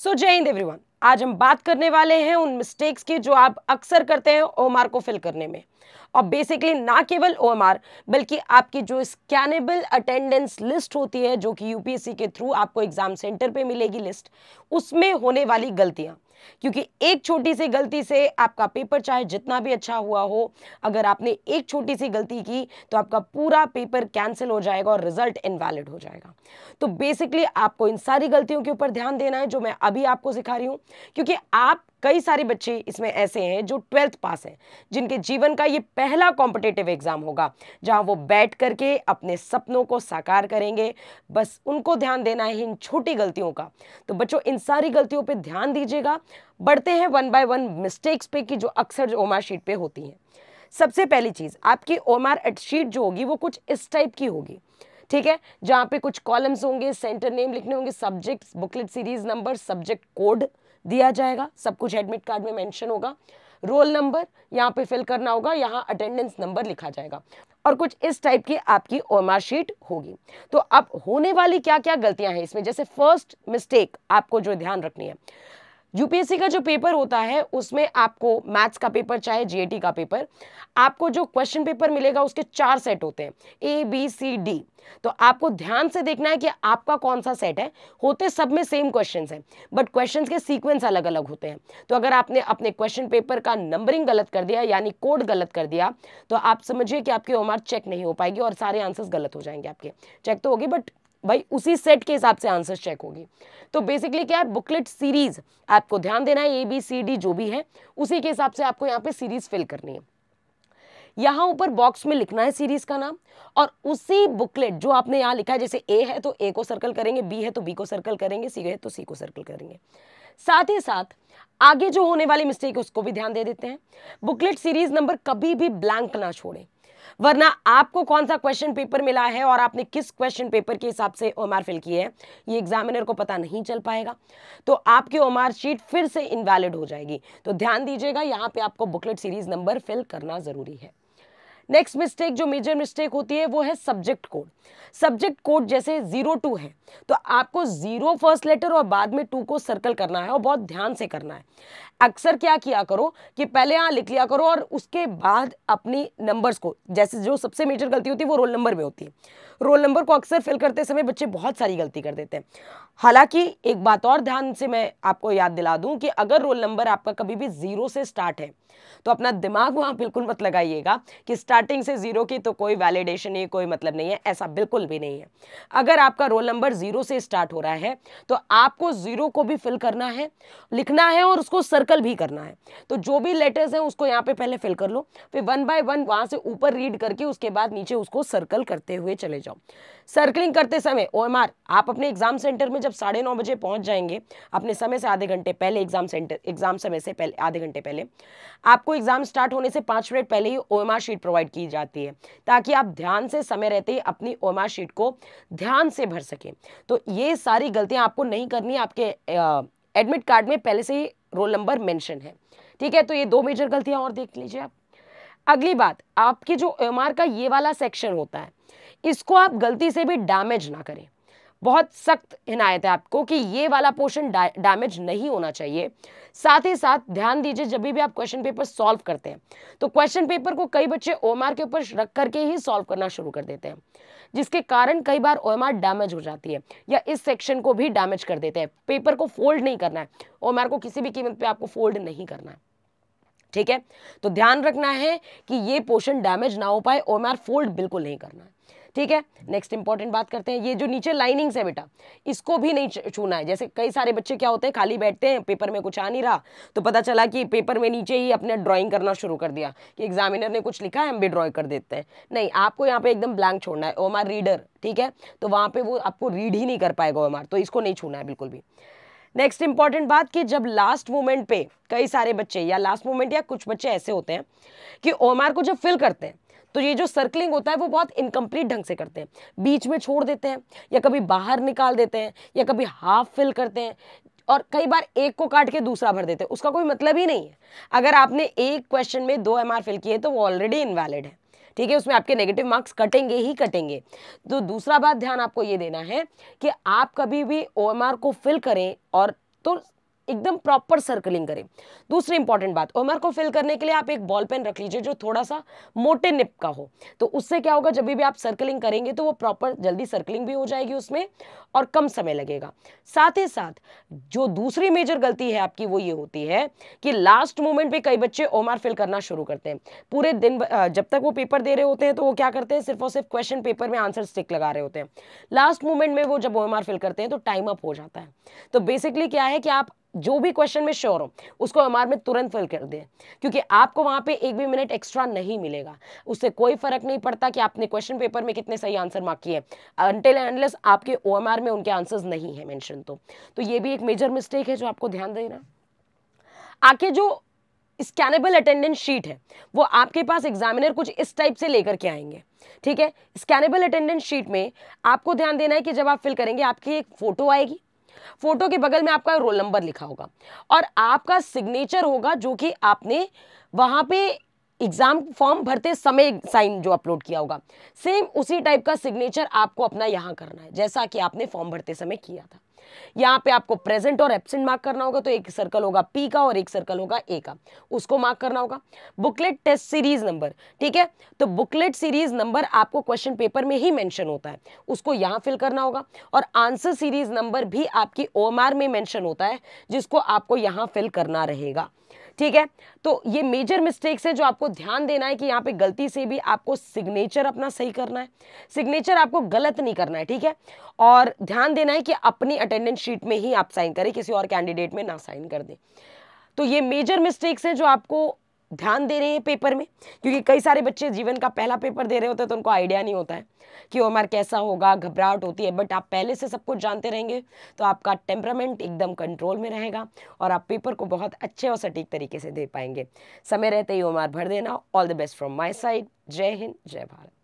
सो जय हिंद एवरीवन आज हम बात करने वाले हैं उन मिस्टेक्स की जो आप अक्सर करते हैं ओमार को फिल करने में और बेसिकली ना केवल ओ बल्कि आपकी जो स्कैनेबल अटेंडेंस लिस्ट होती है जो कि यूपीएससी के थ्रू आपको एग्जाम सेंटर पे मिलेगी लिस्ट उसमें होने वाली गलतियां क्योंकि एक छोटी सी गलती से आपका पेपर चाहे जितना भी अच्छा हुआ हो अगर आपने एक छोटी सी गलती की तो आपका पूरा पेपर कैंसिल हो जाएगा और रिजल्ट इनवैलिड हो जाएगा तो बेसिकली आपको इन सारी गलतियों के ऊपर ध्यान देना है जो मैं अभी आपको सिखा रही हूँ क्योंकि आप कई सारे बच्चे इसमें ऐसे हैं जो ट्वेल्थ पास हैं जिनके जीवन का ये पहला कॉम्पिटेटिव एग्ज़ाम होगा जहां वो बैठ करके अपने सपनों को साकार करेंगे बस उनको ध्यान देना है इन छोटी गलतियों का तो बच्चों इन सारी गलतियों पर ध्यान दीजिएगा बढ़ते हैं वन बाय वन मिस्टेक्स पे कि जो अक्सर ओमा शीट पे होती हैं सबसे पहली चीज़ आपकी ओमार शीट जो होगी वो कुछ इस टाइप की होगी ठीक है जहाँ पे कुछ कॉलम्स होंगे सेंटर नेम लिखने होंगे subject booklet series number subject code दिया जाएगा सब कुछ एडमिट कार्ड में मेंशन होगा रोल नंबर यहाँ पे फिल करना होगा यहाँ अटेंडेंस नंबर लिखा जाएगा और कुछ इस टाइप की आपकी ओमा शीट होगी तो अब होने वाली क्या क्या गलतियां हैं इसमें जैसे फर्स्ट मिस्टेक आपको जो ध्यान रखनी है यूपीएससी का जो पेपर होता है उसमें आपको मैथ्स का पेपर चाहे जीएटी का पेपर आपको जो क्वेश्चन पेपर मिलेगा उसके चार सेट होते हैं ए बी सी डी तो आपको ध्यान से देखना है कि आपका कौन सा सेट है होते सब में सेम क्वेश्चंस हैं बट क्वेश्चंस के सीक्वेंस अलग अलग होते हैं तो अगर आपने अपने क्वेश्चन पेपर का नंबरिंग गलत कर दिया यानी कोड गलत कर दिया तो आप समझिए कि आपकी ओमार चेक नहीं हो पाएगी और सारे आंसर्स गलत हो जाएंगे आपके चेक तो होगी बट भाई उसी सेट के हिसाब से आंसर चेक होगी तो बेसिकली क्या है बुकलेट सीरीज आपको ध्यान देना है ए बी सी डी जो भी है उसी के हिसाब से आपको यहाँ पे सीरीज फिल करनी है यहाँ ऊपर बॉक्स में लिखना है सीरीज का नाम और उसी बुकलेट जो आपने यहाँ लिखा है जैसे ए है तो ए को सर्कल करेंगे बी है तो बी को सर्कल करेंगे सी है तो सी को सर्कल करेंगे साथ ही साथ आगे जो होने वाली मिस्टेक है उसको भी ध्यान दे देते हैं बुकलेट सीरीज नंबर कभी भी ब्लैंक ना छोड़ें वरना आपको कौन सा क्वेश्चन पेपर मिला है और आपने किस क्वेश्चन पेपर के हिसाब से ओ फिल किए हैं ये एग्जामिनर को पता नहीं चल पाएगा तो आपकी ओ शीट फिर से इनवैलिड हो जाएगी तो ध्यान दीजिएगा यहाँ पे आपको बुकलेट सीरीज नंबर फिल करना ज़रूरी है नेक्स्ट मिस्टेक जो मेजर मिस्टेक होती है वो है सब्जेक्ट कोड सब्जेक्ट कोड जैसे जीरो टू है तो आपको जीरो फर्स्ट लेटर और बाद में टू को सर्कल करना है और बहुत ध्यान से करना है अक्सर क्या किया करो कि पहले यहाँ लिख लिया करो और उसके बाद अपनी नंबर्स को जैसे जो सबसे मेजर गलती होती है वो रोल नंबर में होती है रोल नंबर को अक्सर फिल करते समय बच्चे बहुत सारी गलती कर देते हैं हालांकि एक बात और ध्यान से मैं आपको याद दिला दूं कि अगर रोल नंबर आपका कभी भी ज़ीरो से स्टार्ट है तो अपना दिमाग वहां बिल्कुल मत लगाइएगा कि स्टार्टिंग से ज़ीरो की तो कोई वैलिडेशन ही कोई मतलब नहीं है ऐसा बिल्कुल भी नहीं है अगर आपका रोल नंबर ज़ीरो से स्टार्ट हो रहा है तो आपको ज़ीरो को भी फिल करना है लिखना है और उसको सर्कल भी करना है तो जो भी लेटर्स हैं उसको यहाँ पे पहले फिल कर लो फिर वन बाय वन वहां से ऊपर रीड करके उसके बाद नीचे उसको सर्कल करते हुए चले जाओ जाओ सर्कलिंग करते समय ओ आप अपने एग्जाम सेंटर में जब साढ़े नौ बजे पहुंच जाएंगे अपने समय से आधे घंटे पहले एग्जाम सेंटर एग्जाम समय से पहले आधे घंटे पहले आपको एग्जाम स्टार्ट होने से पाँच मिनट पहले ही ओ शीट प्रोवाइड की जाती है ताकि आप ध्यान से समय रहते ही अपनी ओ शीट को ध्यान से भर सकें तो ये सारी गलतियाँ आपको नहीं करनी आपके एडमिट कार्ड में पहले से ही रोल नंबर मैंशन है ठीक है तो ये दो मेजर गलतियां और देख लीजिए आप अगली बात आपके जो एम का ये वाला सेक्शन होता है इसको आप गलती से भी डैमेज ना करें बहुत सख्त हिनायत है आपको कि ये वाला पोर्शन डैमेज नहीं होना चाहिए साथ ही साथ ध्यान दीजिए जब भी आप क्वेश्चन पेपर सॉल्व करते हैं तो क्वेश्चन पेपर को कई बच्चे ओ के ऊपर रख करके ही सॉल्व करना शुरू कर देते हैं जिसके कारण कई बार ओएमआर डैमेज हो जाती है या इस सेक्शन को भी डैमेज कर देते हैं पेपर को फोल्ड नहीं करना है ओ को किसी भी कीमत पर आपको फोल्ड नहीं करना है ठीक है तो ध्यान रखना है कि ये पोर्शन डैमेज ना हो पाए ओ फोल्ड बिल्कुल नहीं करना है ठीक है नेक्स्ट इंपॉर्टेंट बात करते हैं ये जो नीचे लाइनिंग्स है बेटा इसको भी नहीं छूना है जैसे कई सारे बच्चे क्या होते हैं खाली बैठते हैं पेपर में कुछ आ नहीं रहा तो पता चला कि पेपर में नीचे ही अपने ड्रॉइंग करना शुरू कर दिया कि एग्जामिनर ने कुछ लिखा है हम भी ड्रॉइंग कर देते हैं नहीं आपको यहाँ पे एकदम ब्लैंक छोड़ना है ओ एम आर रीडर ठीक है तो वहाँ पे वो आपको रीड ही नहीं कर पाएगा ओ एम आर तो इसको नहीं छूना है बिल्कुल भी नेक्स्ट इंपॉर्टेंट बात कि जब लास्ट मोमेंट पे कई सारे बच्चे या लास्ट मोमेंट या कुछ बच्चे ऐसे होते हैं कि ओमार को जब फिल करते हैं तो ये जो सर्कलिंग होता है वो बहुत इनकम्प्लीट ढंग से करते हैं बीच में छोड़ देते हैं या कभी बाहर निकाल देते हैं या कभी हाफ फिल करते हैं और कई बार एक को काट के दूसरा भर देते हैं उसका कोई मतलब ही नहीं है अगर आपने एक क्वेश्चन में दो एम फिल किए तो वो ऑलरेडी इनवैलिड है ठीक है उसमें आपके नेगेटिव मार्क्स कटेंगे ही कटेंगे तो दूसरा बात ध्यान आपको ये देना है कि आप कभी भी ओ को फिल करें और तो एकदम प्रॉपर सर्कलिंग करें दूसरी इंपॉर्टेंट बात ओमर को फिल करने के लिए आप एक बॉल पेन रख लीजिए जो थोड़ा सा मोटे निप का हो तो उससे क्या होगा जब भी आप सर्कलिंग करेंगे तो वो प्रॉपर जल्दी सर्कलिंग भी हो जाएगी उसमें और कम समय लगेगा साथ ही साथ जो दूसरी मेजर गलती है आपकी वो ये होती है कि लास्ट मोमेंट पे कई बच्चे ओमर फिल करना शुरू करते हैं पूरे दिन जब तक वो पेपर दे रहे होते हैं तो वो क्या करते हैं सिर्फ और सिर्फ क्वेश्चन पेपर में आंसर स्टिक लगा रहे होते हैं लास्ट मोमेंट में वो जब ओ फिल करते हैं तो टाइम अप हो जाता है तो बेसिकली क्या है कि आप जो भी क्वेश्चन में श्योर हो उसको एमआर में तुरंत फिल कर दे क्योंकि आपको वहां पे एक भी मिनट एक्स्ट्रा नहीं मिलेगा उससे कोई फर्क नहीं पड़ता कि आपने क्वेश्चन पेपर में कितने सही आंसर मार्क किए अनटिल एंडलेस आपके ओ में उनके आंसर्स नहीं है मैंशन तो तो ये भी एक मेजर मिस्टेक है जो आपको ध्यान देना आके जो स्कैनेबल अटेंडेंस शीट है वो आपके पास एग्जामिनर कुछ इस टाइप से लेकर के आएंगे ठीक है स्कैनेबल अटेंडेंस शीट में आपको ध्यान देना है कि जब आप फिल करेंगे आपकी एक फ़ोटो आएगी फोटो के बगल में आपका रोल नंबर लिखा होगा और आपका सिग्नेचर होगा जो कि आपने वहां पे एग्जाम फॉर्म भरते समय साइन जो अपलोड किया होगा सेम उसी टाइप का सिग्नेचर आपको अपना यहाँ करना है जैसा कि आपने फॉर्म भरते समय किया था यहाँ पे आपको प्रेजेंट और एबसेंट मार्क करना होगा तो एक सर्कल होगा पी का और एक सर्कल होगा ए का उसको मार्क करना होगा बुकलेट टेस्ट सीरीज नंबर ठीक है तो बुकलेट सीरीज नंबर आपको क्वेश्चन पेपर में ही मेंशन होता है उसको यहाँ फिल करना होगा और आंसर सीरीज नंबर भी आपकी ओ में मैंशन होता है जिसको आपको यहाँ फिल करना रहेगा ठीक है तो ये मेजर मिस्टेक्स हैं जो आपको ध्यान देना है कि यहाँ पे गलती से भी आपको सिग्नेचर अपना सही करना है सिग्नेचर आपको गलत नहीं करना है ठीक है और ध्यान देना है कि अपनी अटेंडेंस शीट में ही आप साइन करें किसी और कैंडिडेट में ना साइन कर दें तो ये मेजर मिस्टेक्स हैं जो आपको ध्यान दे रहे हैं पेपर में क्योंकि कई सारे बच्चे जीवन का पहला पेपर दे रहे होते हैं तो उनको आइडिया नहीं होता है कि वो हमारा कैसा होगा घबराहट होती है बट आप पहले से सब कुछ जानते रहेंगे तो आपका टेम्परामेंट एकदम कंट्रोल में रहेगा और आप पेपर को बहुत अच्छे और सटीक तरीके से दे पाएंगे समय रहते ही ओमार भर देना all the best from my side जय हिंद जय भारत